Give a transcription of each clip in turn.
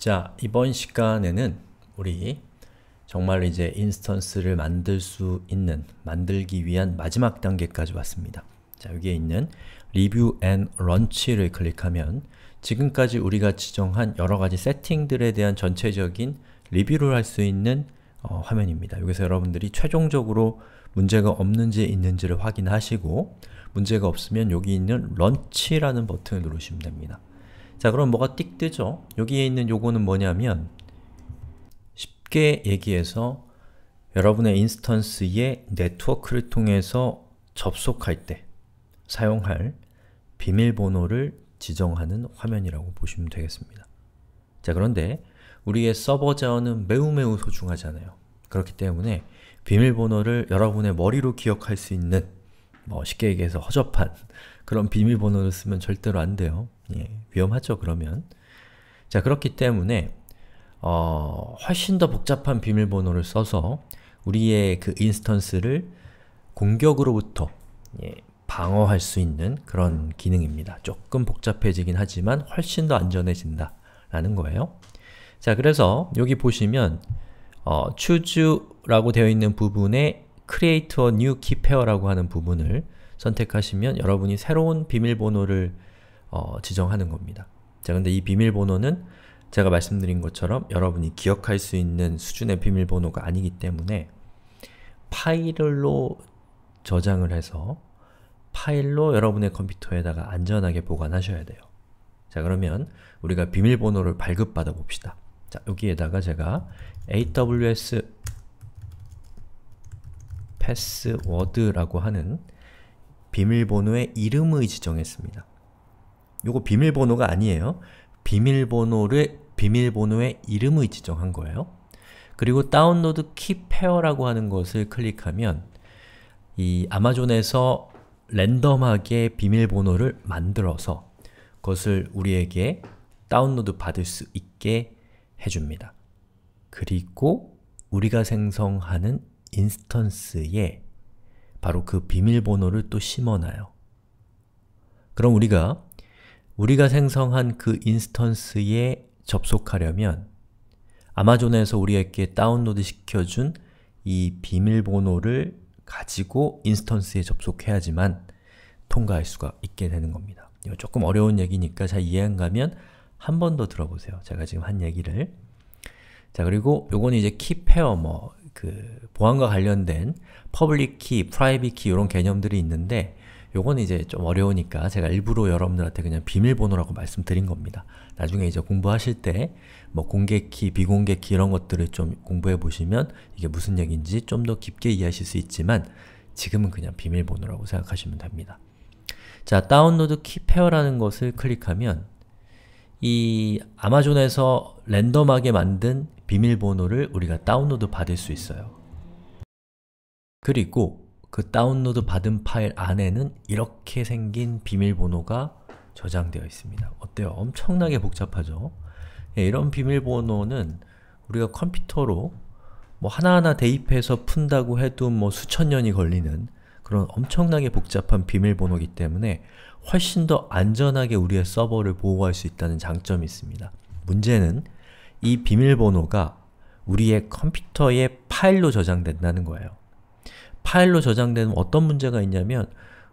자, 이번 시간에는 우리 정말 이제 인스턴스를 만들 수 있는, 만들기 위한 마지막 단계까지 왔습니다. 자, 여기에 있는 Review and l a u n c h 를 클릭하면 지금까지 우리가 지정한 여러가지 세팅들에 대한 전체적인 리뷰를 할 수 있는 어, 화면입니다. 여기서 여러분들이 최종적으로 문제가 없는지 있는지를 확인하시고 문제가 없으면 여기 있는 런치라는 버튼을 누르시면 됩니다. 자 그럼 뭐가 띡 뜨죠? 여기에 있는 요거는 뭐냐면 쉽게 얘기해서 여러분의 인스턴스에 네트워크를 통해서 접속할 때 사용할 비밀번호를 지정하는 화면이라고 보시면 되겠습니다. 자 그런데 우리의 서버 자원은 매우 매우 소중하잖아요. 그렇기 때문에 비밀번호를 여러분의 머리로 기억할 수 있는 뭐 쉽게 얘기해서 허접한 그런 비밀번호를 쓰면 절대로 안 돼요. 예, 위험하죠, 그러면. 자, 그렇기 때문에 어, 훨씬 더 복잡한 비밀번호를 써서 우리의 그 인스턴스를 공격으로부터 예, 방어할 수 있는 그런 기능입니다. 조금 복잡해지긴 하지만 훨씬 더 안전해진다 라는 거예요. 자, 그래서 여기 보시면 어, choose라고 되어 있는 부분에 create a new key pair라고 하는 부분을 선택하시면 여러분이 새로운 비밀번호를 어, 지정하는 겁니다. 자, 근데 이 비밀번호는 제가 말씀드린 것처럼 여러분이 기억할 수 있는 수준의 비밀번호가 아니기 때문에 파일로 저장을 해서 파일로 여러분의 컴퓨터에다가 안전하게 보관하셔야 돼요. 자 그러면 우리가 비밀번호를 발급받아 봅시다. 자 여기에다가 제가 aws password라고 하는 비밀번호의 이름을 지정했습니다. 요거 비밀번호가 아니에요. 비밀번호를 비밀번호의 이름을 지정한 거예요. 그리고 다운로드 키 페어라고 하는 것을 클릭하면 이 아마존에서 랜덤하게 비밀번호를 만들어서 그것을 우리에게 다운로드 받을 수 있게 해줍니다. 그리고 우리가 생성하는 인스턴스에 바로 그 비밀번호를 또 심어놔요. 그럼 우리가 우리가 생성한 그 인스턴스에 접속하려면 아마존에서 우리에게 다운로드 시켜준 이 비밀번호를 가지고 인스턴스에 접속해야지만 통과할 수가 있게 되는 겁니다. 이거 조금 어려운 얘기니까 잘 이해 안 가면 한 번 더 들어보세요. 제가 지금 한 얘기를 자 그리고 요건 이제 키페어 뭐 그 보안과 관련된 퍼블릭 키, 프라이빗 키 이런 개념들이 있는데 요건 이제 좀 어려우니까 제가 일부러 여러분들한테 그냥 비밀번호라고 말씀드린 겁니다. 나중에 이제 공부하실 때 뭐 공개키, 비공개키 이런 것들을 좀 공부해 보시면 이게 무슨 얘기인지 좀 더 깊게 이해하실 수 있지만 지금은 그냥 비밀번호라고 생각하시면 됩니다. 자, 다운로드 키 페어라는 것을 클릭하면 이 아마존에서 랜덤하게 만든 비밀번호를 우리가 다운로드 받을 수 있어요. 그리고 그 다운로드 받은 파일 안에는 이렇게 생긴 비밀번호가 저장되어 있습니다. 어때요? 엄청나게 복잡하죠? 예, 이런 비밀번호는 우리가 컴퓨터로 뭐 하나하나 대입해서 푼다고 해도 뭐 수천 년이 걸리는 그런 엄청나게 복잡한 비밀번호이기 때문에 훨씬 더 안전하게 우리의 서버를 보호할 수 있다는 장점이 있습니다. 문제는 이 비밀번호가 우리의 컴퓨터의 파일로 저장된다는 거예요. 파일로 저장된 어떤 문제가 있냐면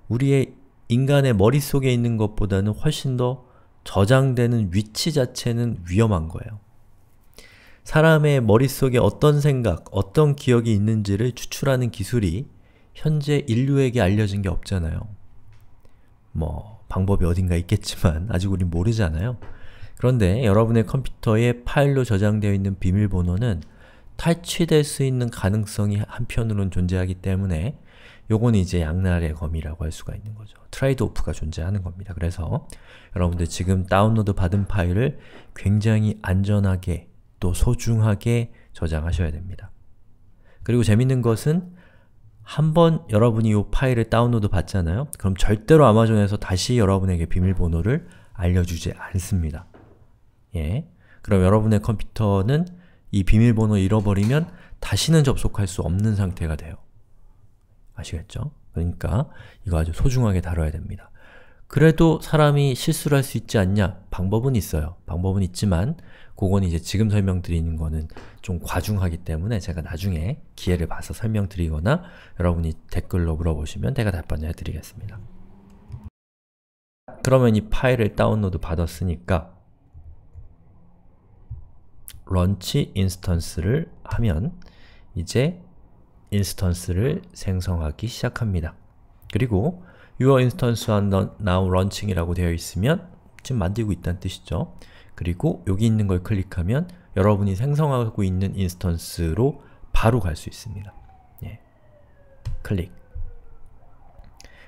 우리의 인간의 머릿속에 있는 것보다는 훨씬 더 저장되는 위치 자체는 위험한 거예요. 사람의 머릿속에 어떤 생각, 어떤 기억이 있는지를 추출하는 기술이 현재 인류에게 알려진 게 없잖아요. 뭐 방법이 어딘가 있겠지만 아직 우린 모르잖아요. 그런데 여러분의 컴퓨터에 파일로 저장되어 있는 비밀번호는 탈취될 수 있는 가능성이 한편으론 존재하기 때문에 요건 이제 양날의 검이라고 할 수가 있는 거죠. 트라이드 오프가 존재하는 겁니다. 그래서 여러분들 지금 다운로드 받은 파일을 굉장히 안전하게 또 소중하게 저장하셔야 됩니다. 그리고 재밌는 것은 한번 여러분이 이 파일을 다운로드 받잖아요? 그럼 절대로 아마존에서 다시 여러분에게 비밀번호를 알려주지 않습니다. 예. 그럼 여러분의 컴퓨터는 이 비밀번호 잃어버리면 다시는 접속할 수 없는 상태가 돼요. 아시겠죠? 그러니까 이거 아주 소중하게 다뤄야 됩니다. 그래도 사람이 실수를 할 수 있지 않냐? 방법은 있어요. 방법은 있지만 그건 이제 지금 설명드리는 거는 좀 과중하기 때문에 제가 나중에 기회를 봐서 설명드리거나 여러분이 댓글로 물어보시면 제가 답변을 해드리겠습니다. 그러면 이 파일을 다운로드 받았으니까 런치 인스턴스를 하면 이제 인스턴스를 생성하기 시작합니다. 그리고 your instance on now launching 이라고 되어 있으면 지금 만들고 있다는 뜻이죠. 그리고 여기 있는 걸 클릭하면 여러분이 생성하고 있는 인스턴스로 바로 갈 수 있습니다. 예. 클릭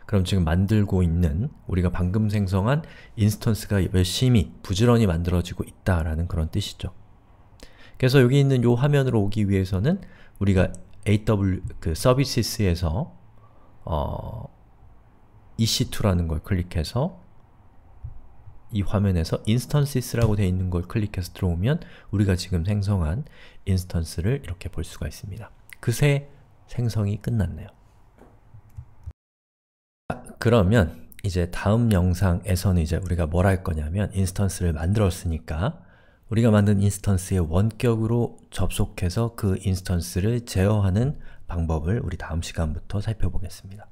그럼 지금 만들고 있는 우리가 방금 생성한 인스턴스가 열심히 부지런히 만들어지고 있다라는 그런 뜻이죠. 그래서 여기 있는 요 화면으로 오기 위해서는 우리가 AW 그 서비스에서 어, EC2라는 걸 클릭해서 이 화면에서 instances라고 되어 있는 걸 클릭해서 들어오면 우리가 지금 생성한 인스턴스를 이렇게 볼 수가 있습니다. 그새 생성이 끝났네요. 아, 그러면 이제 다음 영상에서는 이제 우리가 뭘 할 거냐면 인스턴스를 만들었으니까 우리가 만든 인스턴스의 원격으로 접속해서 그 인스턴스를 제어하는 방법을 우리 다음 시간부터 살펴보겠습니다.